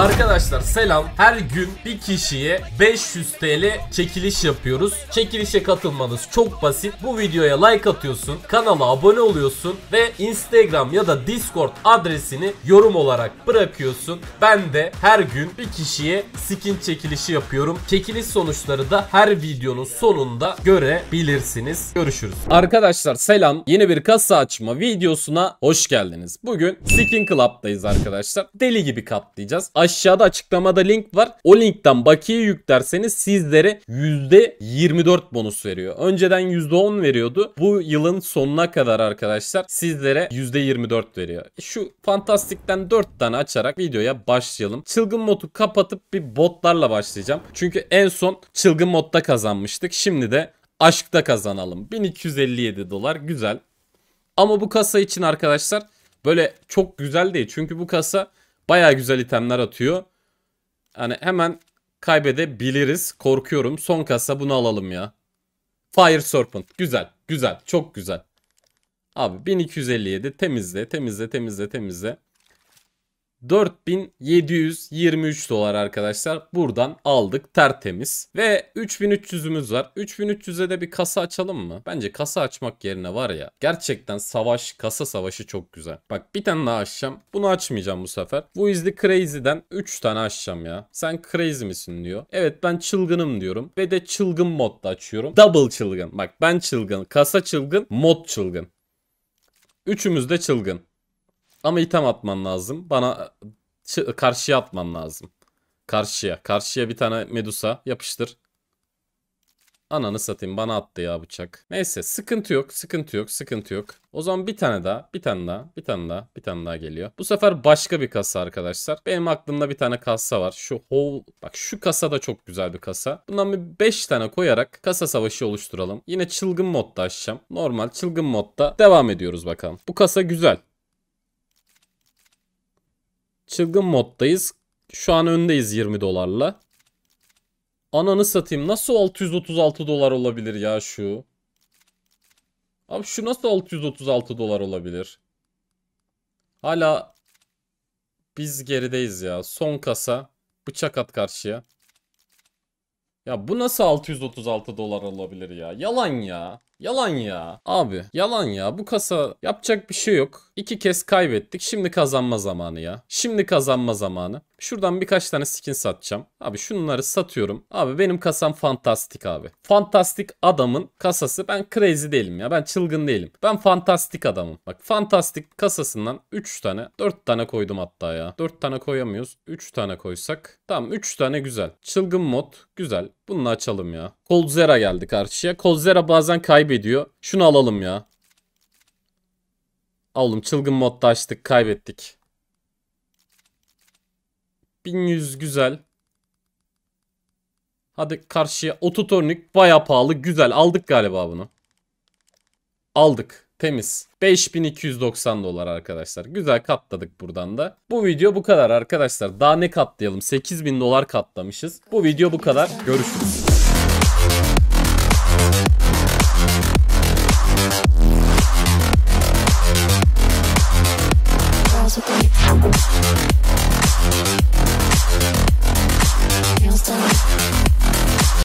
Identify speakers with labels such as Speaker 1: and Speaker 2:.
Speaker 1: Arkadaşlar selam. Her gün bir kişiye 500 TL çekiliş yapıyoruz. Çekilişe katılmanız çok basit. Bu videoya like atıyorsun, kanala abone oluyorsun ve Instagram ya da Discord adresini yorum olarak bırakıyorsun. Ben de her gün bir kişiye skin çekilişi yapıyorum. Çekiliş sonuçları da her videonun sonunda görebilirsiniz. Görüşürüz. Arkadaşlar selam. Yeni bir kasa açma videosuna hoş geldiniz. Bugün Skin Club'dayız arkadaşlar. Deli gibi katlayacağız. Aşağıda açıklamada link var. O linkten bakiye yüklerseniz sizlere %24 bonus veriyor. Önceden %10 veriyordu. Bu yılın sonuna kadar arkadaşlar sizlere %24 veriyor. Şu fantastikten 4 tane açarak videoya başlayalım. Çılgın modu kapatıp bir botlarla başlayacağım. Çünkü en son çılgın modda kazanmıştık. Şimdi de aşkta kazanalım. 1257 dolar güzel. Ama bu kasa için arkadaşlar böyle çok güzel değil. Çünkü bu kasa Baya güzel itemler atıyor. Hani hemen kaybedebiliriz. Korkuyorum. Son kasa bunu alalım ya. Fire Serpent. Güzel. Güzel. Çok güzel. Abi 1257 temizle temizle temizle temizle. 4723 dolar arkadaşlar. Buradan aldık tertemiz. Ve 3300'ümüz var. 3300'e de bir kasa açalım mı? Bence kasa açmak yerine var ya. Gerçekten savaş, kasa savaşı çok güzel. Bak bir tane daha açacağım. Bunu açmayacağım bu sefer. Bu izli Crazy'den 3 tane açacağım ya. Sen Crazy misin diyor. Evet ben çılgınım diyorum. Ve de çılgın modda açıyorum. Double çılgın. Bak ben çılgın. Kasa çılgın. Mod çılgın. Üçümüz de çılgın. Ama item atman lazım. Bana karşıya atman lazım. Karşıya. Karşıya bir tane medusa yapıştır. Ananı satayım bana attı ya bıçak. Neyse sıkıntı yok sıkıntı yok sıkıntı yok. O zaman bir tane daha bir tane daha bir tane daha bir tane daha geliyor. Bu sefer başka bir kasa arkadaşlar. Benim aklımda bir tane kasa var. Şu whole bak şu kasa da çok güzel bir kasa. Bundan bir 5 tane koyarak kasa savaşı oluşturalım. Yine çılgın modda açacağım. Normal çılgın modda devam ediyoruz bakalım. Bu kasa güzel. Çılgın moddayız. Şu an öndeyiz 20 dolarla. Ananı satayım. Nasıl 636 dolar olabilir ya şu? Abi şu nasıl 636 dolar olabilir? Hala biz gerideyiz ya. Son kasa. Bıçak at karşıya. Ya bu nasıl 636 dolar olabilir ya? Yalan ya. Yalan ya. Abi yalan ya. Bu kasa yapacak bir şey yok. İki kez kaybettik. Şimdi kazanma zamanı ya. Şimdi kazanma zamanı. Şuradan birkaç tane skin satacağım. Abi şunları satıyorum. Abi benim kasam fantastik abi. Fantastik adamın kasası. Ben crazy değilim ya. Ben çılgın değilim. Ben fantastik adamım. Bak fantastik kasasından 3 tane 4 tane koydum hatta ya. 4 tane koyamıyoruz. 3 tane koysak. Tamam 3 tane güzel. Çılgın mod güzel. Bunu açalım ya. Coldzera geldi karşıya. Coldzera bazen kaybediyor. Şunu alalım ya. Oğlum çılgın modda açtık kaybettik. 1100 güzel. Hadi karşıya ototornik baya pahalı güzel aldık galiba bunu. Aldık temiz. 5290 dolar arkadaşlar. Güzel katladık buradan da. Bu video bu kadar arkadaşlar. Daha ne katlayalım? 8000 dolar katlamışız. Bu video bu kadar. Görüşürüz. Feels the stop.